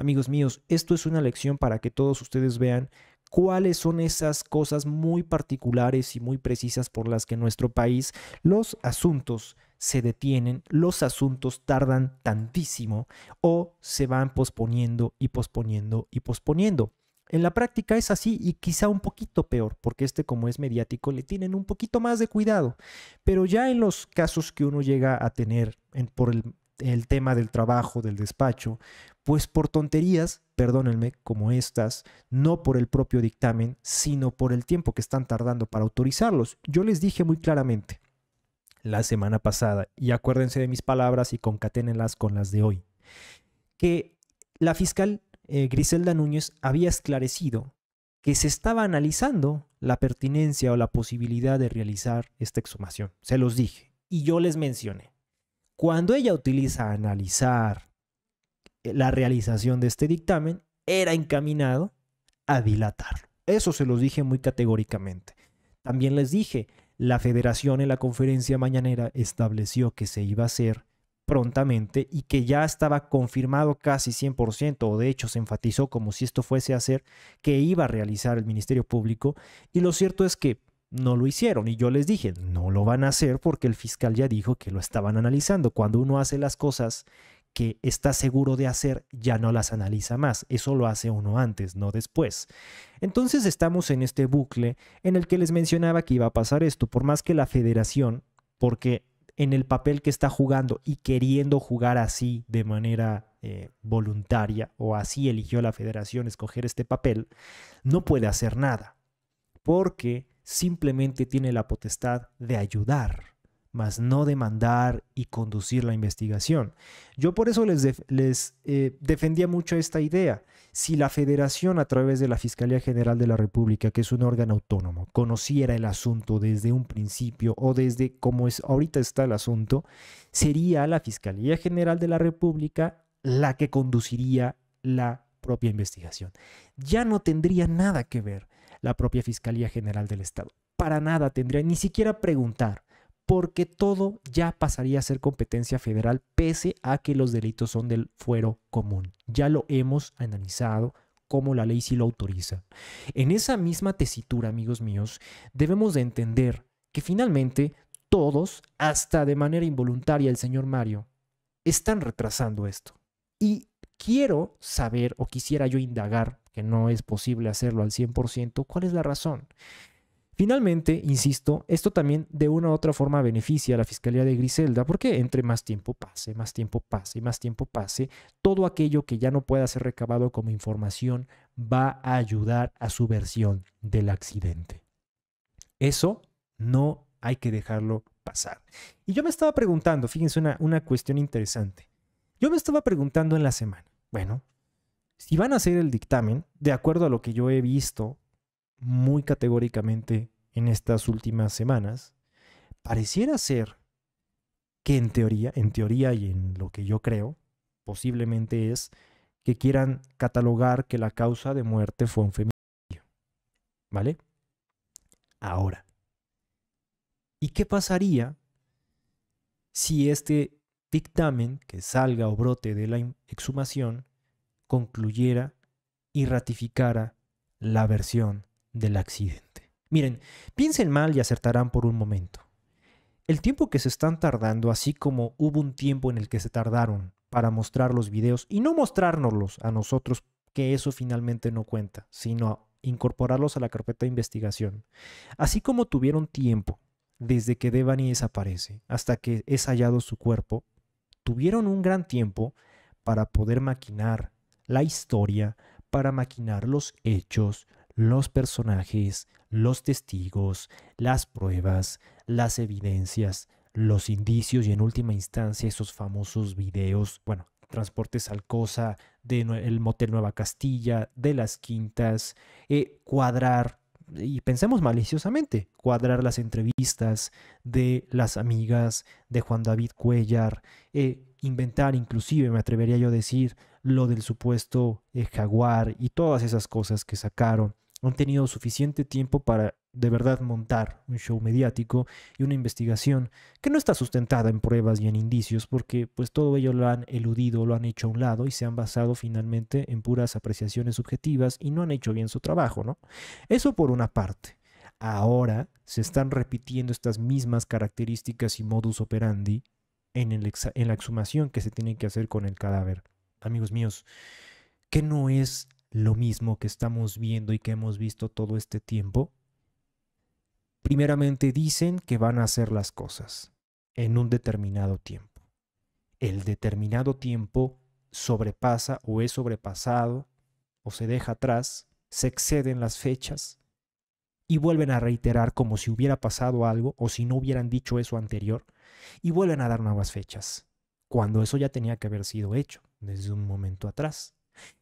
Amigos míos, esto es una lección para que todos ustedes vean cuáles son esas cosas muy particulares y muy precisas por las que en nuestro país los asuntos se detienen, los asuntos tardan tantísimo o se van posponiendo y posponiendo y posponiendo. En la práctica es así y quizá un poquito peor, porque este como es mediático le tienen un poquito más de cuidado, pero ya en los casos que uno llega a tener en, por el el tema del trabajo, del despacho, pues por tonterías, perdónenme, como estas, no por el propio dictamen, sino por el tiempo que están tardando para autorizarlos. Yo les dije muy claramente la semana pasada, y acuérdense de mis palabras y concaténenlas con las de hoy, que la fiscal eh, Griselda Núñez había esclarecido que se estaba analizando la pertinencia o la posibilidad de realizar esta exhumación. Se los dije y yo les mencioné. Cuando ella utiliza analizar eh, la realización de este dictamen, era encaminado a dilatarlo. Eso se los dije muy categóricamente. También les dije, la federación en la conferencia mañanera estableció que se iba a hacer prontamente y que ya estaba confirmado casi 100%, o de hecho se enfatizó como si esto fuese a hacer, que iba a realizar el Ministerio Público. Y lo cierto es que no lo hicieron. Y yo les dije, no lo van a hacer porque el fiscal ya dijo que lo estaban analizando. Cuando uno hace las cosas que está seguro de hacer, ya no las analiza más. Eso lo hace uno antes, no después. Entonces estamos en este bucle en el que les mencionaba que iba a pasar esto, por más que la federación, porque en el papel que está jugando y queriendo jugar así de manera eh, voluntaria, o así eligió la federación escoger este papel, no puede hacer nada, porque simplemente tiene la potestad de ayudar, mas no de mandar y conducir la investigación. Yo por eso les, eh, defendía mucho esta idea. Si la federación a través de la Fiscalía General de la República, que es un órgano autónomo, conociera el asunto desde un principio o desde cómo es ahorita está el asunto, sería la Fiscalía General de la República la que conduciría la propia investigación. Ya no tendría nada que ver la propia Fiscalía General del Estado. Para nada tendría ni siquiera preguntar, porque todo ya pasaría a ser competencia federal pese a que los delitos son del fuero común. Ya lo hemos analizado como la ley sí lo autoriza. En esa misma tesitura, amigos míos, debemos de entender que finalmente todos, hasta de manera involuntaria el señor Mario, están retrasando esto. Y quiero saber o quisiera yo indagar que no es posible hacerlo al 100%, ¿cuál es la razón? Finalmente, insisto, esto también de una u otra forma beneficia a la Fiscalía de Griselda, porque entre más tiempo pase, más tiempo pase, más tiempo pase, todo aquello que ya no pueda ser recabado como información va a ayudar a su versión del accidente. Eso no hay que dejarlo pasar. Y yo me estaba preguntando, fíjense una, una cuestión interesante. Yo me estaba preguntando en la semana, bueno, si van a hacer el dictamen, de acuerdo a lo que yo he visto muy categóricamente en estas últimas semanas, pareciera ser que en teoría, en teoría y en lo que yo creo, posiblemente es que quieran catalogar que la causa de muerte fue un feminicidio, ¿Vale? Ahora, ¿y qué pasaría si este dictamen que salga o brote de la exhumación concluyera y ratificara la versión del accidente. Miren, piensen mal y acertarán por un momento. El tiempo que se están tardando, así como hubo un tiempo en el que se tardaron para mostrar los videos y no mostrárnoslos a nosotros, que eso finalmente no cuenta, sino incorporarlos a la carpeta de investigación. Así como tuvieron tiempo desde que Devani desaparece hasta que es hallado su cuerpo, tuvieron un gran tiempo para poder maquinar la historia para maquinar los hechos, los personajes, los testigos, las pruebas, las evidencias, los indicios y en última instancia esos famosos videos, bueno, Transportes al del de Motel Nueva Castilla, de las Quintas, eh, cuadrar, y pensemos maliciosamente, cuadrar las entrevistas de las amigas de Juan David Cuellar, eh, inventar inclusive, me atrevería yo a decir, lo del supuesto eh, jaguar y todas esas cosas que sacaron. Han tenido suficiente tiempo para de verdad montar un show mediático y una investigación que no está sustentada en pruebas y en indicios porque pues todo ello lo han eludido, lo han hecho a un lado y se han basado finalmente en puras apreciaciones subjetivas y no han hecho bien su trabajo, ¿no? Eso por una parte. Ahora se están repitiendo estas mismas características y modus operandi en, la exhumación que se tiene que hacer con el cadáver. Amigos míos, ¿qué no es lo mismo que estamos viendo y que hemos visto todo este tiempo? Primeramente dicen que van a hacer las cosas en un determinado tiempo. El determinado tiempo sobrepasa o es sobrepasado o se deja atrás, se exceden las fechas y vuelven a reiterar como si hubiera pasado algo o si no hubieran dicho eso anterior y vuelven a dar nuevas fechas, cuando eso ya tenía que haber sido hecho desde un momento atrás.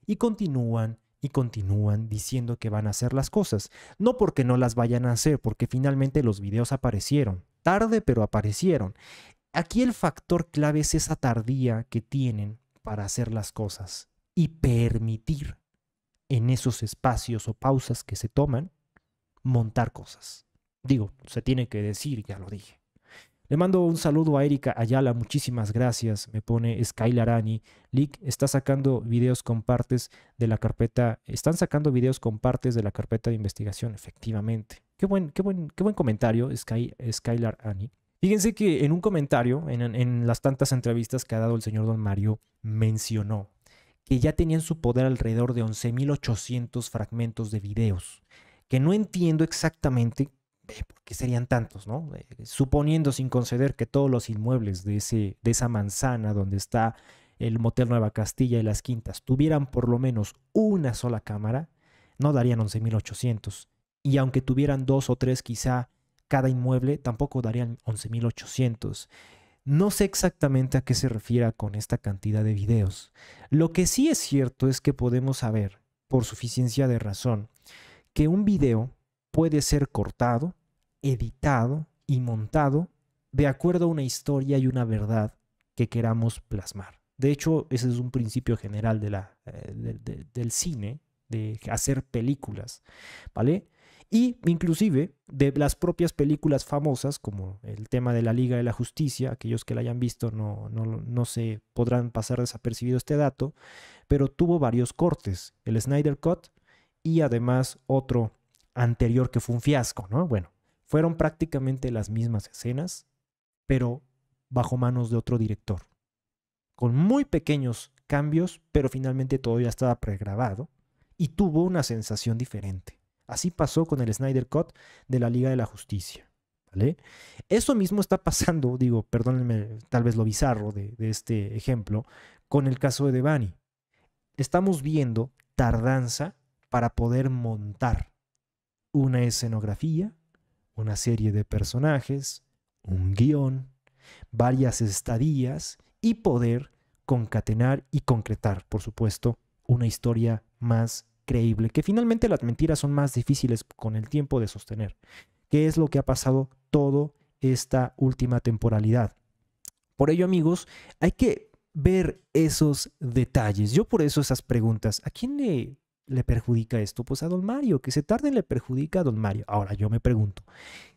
Y continúan y continúan diciendo que van a hacer las cosas, no porque no las vayan a hacer, porque finalmente los videos aparecieron, tarde pero aparecieron. Aquí el factor clave es esa tardía que tienen para hacer las cosas y permitir en esos espacios o pausas que se toman montar cosas. Digo, se tiene que decir, ya lo dije. Le mando un saludo a Erika Ayala, muchísimas gracias. Me pone Skylar Ani. Lick está sacando videos con partes de la carpeta. Están sacando videos con partes de la carpeta de investigación, efectivamente. Qué buen, qué buen, qué buen comentario, Sky, Skylar Ani. Fíjense que en un comentario, en, en las tantas entrevistas que ha dado el señor Don Mario, mencionó que ya tenían su poder alrededor de 11.800 fragmentos de videos, que no entiendo exactamente eh, ¿por qué serían tantos? No? Eh, suponiendo sin conceder que todos los inmuebles de, ese, de esa manzana donde está el Motel Nueva Castilla y las Quintas tuvieran por lo menos una sola cámara, no darían 11.800. Y aunque tuvieran dos o tres quizá cada inmueble, tampoco darían 11.800. No sé exactamente a qué se refiera con esta cantidad de videos. Lo que sí es cierto es que podemos saber, por suficiencia de razón, que un video puede ser cortado, editado y montado de acuerdo a una historia y una verdad que queramos plasmar. De hecho, ese es un principio general eh, del cine, de hacer películas, ¿vale? Y inclusive de las propias películas famosas, como el tema de la Liga de la Justicia, aquellos que la hayan visto no, no, no se podrán pasar desapercibido este dato, pero tuvo varios cortes, el Snyder Cut y además otro anterior que fue un fiasco, ¿no? Bueno, fueron prácticamente las mismas escenas, pero bajo manos de otro director, con muy pequeños cambios, pero finalmente todo ya estaba pregrabado y tuvo una sensación diferente. Así pasó con el Snyder Cut de la Liga de la Justicia. ¿vale? Eso mismo está pasando, digo, perdónenme tal vez lo bizarro de, de este ejemplo, con el caso de Devani. Estamos viendo tardanza para poder montar una escenografía, una serie de personajes, un guión, varias estadías y poder concatenar y concretar, por supuesto, una historia más creíble, que finalmente las mentiras son más difíciles con el tiempo de sostener, ¿Qué es lo que ha pasado toda esta última temporalidad. Por ello, amigos, hay que ver esos detalles. Yo por eso esas preguntas, ¿a quién le le perjudica esto? Pues a don Mario, que se tarde le perjudica a don Mario. Ahora yo me pregunto,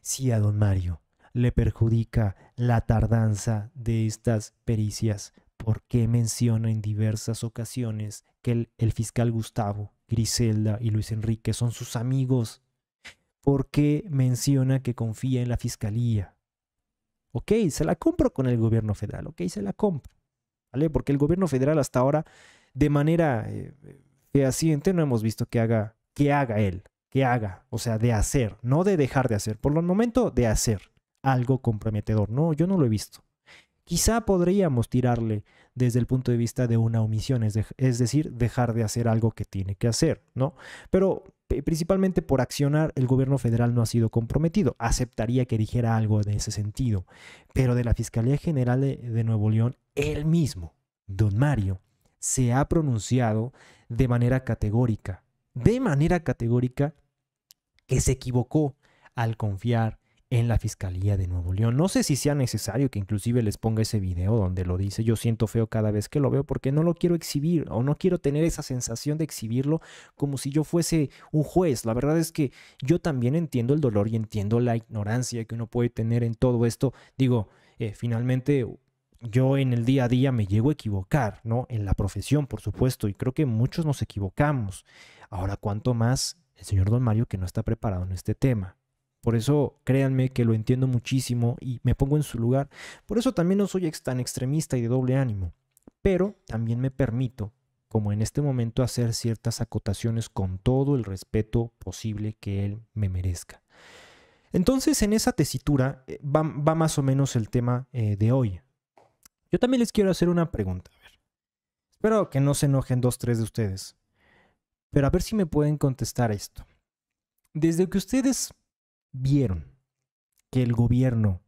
si a don Mario le perjudica la tardanza de estas pericias, ¿por qué menciona en diversas ocasiones que el, fiscal Gustavo, Griselda y Luis Enrique son sus amigos? ¿Por qué menciona que confía en la fiscalía? Ok, se la compro con el gobierno federal, ok, se la compro. ¿Vale? Porque el gobierno federal hasta ahora, de manera... Eh, eh, fehaciente no hemos visto que haga, que haga él, que haga, o sea, de hacer, no de dejar de hacer, por el momento de hacer algo comprometedor. No, yo no lo he visto. Quizá podríamos tirarle desde el punto de vista de una omisión, es, es decir, dejar de hacer algo que tiene que hacer, ¿no? Pero eh, principalmente por accionar, el gobierno federal no ha sido comprometido. Aceptaría que dijera algo de ese sentido, pero de la Fiscalía General de Nuevo León, él mismo, don Mario, se ha pronunciado de manera categórica, de manera categórica que se equivocó al confiar en la Fiscalía de Nuevo León. No sé si sea necesario que inclusive les ponga ese video donde lo dice. Yo siento feo cada vez que lo veo porque no lo quiero exhibir o no quiero tener esa sensación de exhibirlo como si yo fuese un juez. La verdad es que yo también entiendo el dolor y entiendo la ignorancia que uno puede tener en todo esto. Digo, eh, finalmente yo en el día a día me llego a equivocar, ¿no? En la profesión, por supuesto, y creo que muchos nos equivocamos. Ahora, ¿cuánto más el señor Don Mario que no está preparado en este tema. Por eso, créanme que lo entiendo muchísimo y me pongo en su lugar. Por eso también no soy tan extremista y de doble ánimo. Pero también me permito, como en este momento, hacer ciertas acotaciones con todo el respeto posible que él me merezca. Entonces, en esa tesitura eh, va, más o menos el tema eh, de hoy, yo también les quiero hacer una pregunta. A ver. Espero que no se enojen dos, tres de ustedes. Pero a ver si me pueden contestar esto. Desde que ustedes vieron que el gobierno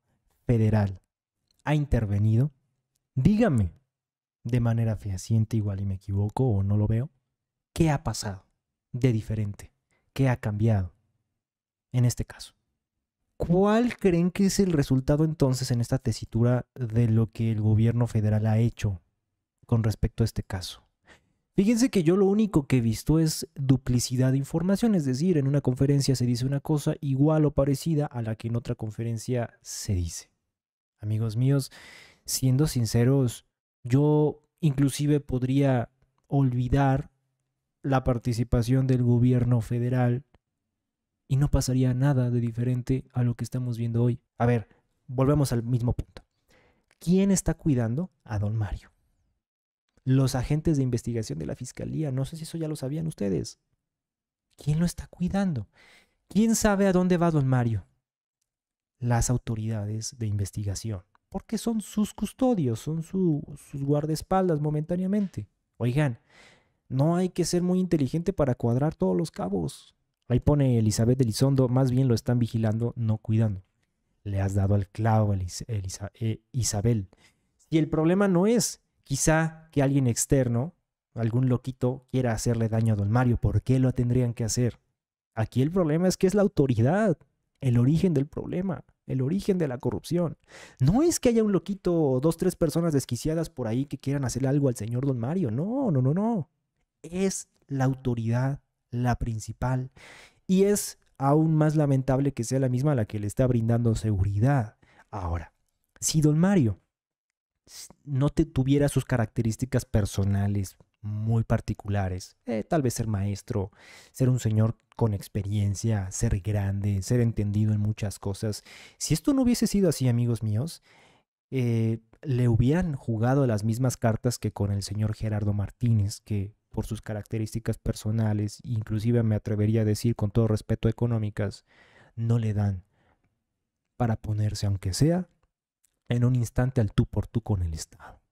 federal ha intervenido, dígame de manera fehaciente, igual y me equivoco o no lo veo, ¿qué ha pasado de diferente? ¿Qué ha cambiado en este caso? ¿Cuál creen que es el resultado entonces en esta tesitura de lo que el gobierno federal ha hecho con respecto a este caso? Fíjense que yo lo único que he visto es duplicidad de información, es decir, en una conferencia se dice una cosa igual o parecida a la que en otra conferencia se dice. Amigos míos, siendo sinceros, yo inclusive podría olvidar la participación del gobierno federal y no pasaría nada de diferente a lo que estamos viendo hoy. A ver, volvemos al mismo punto. ¿Quién está cuidando a don Mario? Los agentes de investigación de la Fiscalía, no sé si eso ya lo sabían ustedes. ¿Quién lo está cuidando? ¿Quién sabe a dónde va don Mario? Las autoridades de investigación, porque son sus custodios, son sus guardaespaldas momentáneamente. Oigan, no hay que ser muy inteligente para cuadrar todos los cabos. Ahí pone Elizabeth Elizondo, más bien lo están vigilando, no cuidando. Le has dado al clavo, a eh, Isabel. Y el problema no es quizá que alguien externo, algún loquito, quiera hacerle daño a don Mario. ¿Por qué lo tendrían que hacer? Aquí el problema es que es la autoridad, el origen del problema, el origen de la corrupción. No es que haya un loquito o dos, tres personas desquiciadas por ahí que quieran hacer algo al señor don Mario. No, no, no, no. Es la autoridad la principal, y es aún más lamentable que sea la misma la que le está brindando seguridad. Ahora, si don Mario no te tuviera sus características personales muy particulares, eh, tal vez ser maestro, ser un señor con experiencia, ser grande, ser entendido en muchas cosas, si esto no hubiese sido así, amigos míos, eh, le hubieran jugado las mismas cartas que con el señor Gerardo Martínez, que por sus características personales, inclusive me atrevería a decir con todo respeto económicas, no le dan para ponerse, aunque sea, en un instante al tú por tú con el Estado.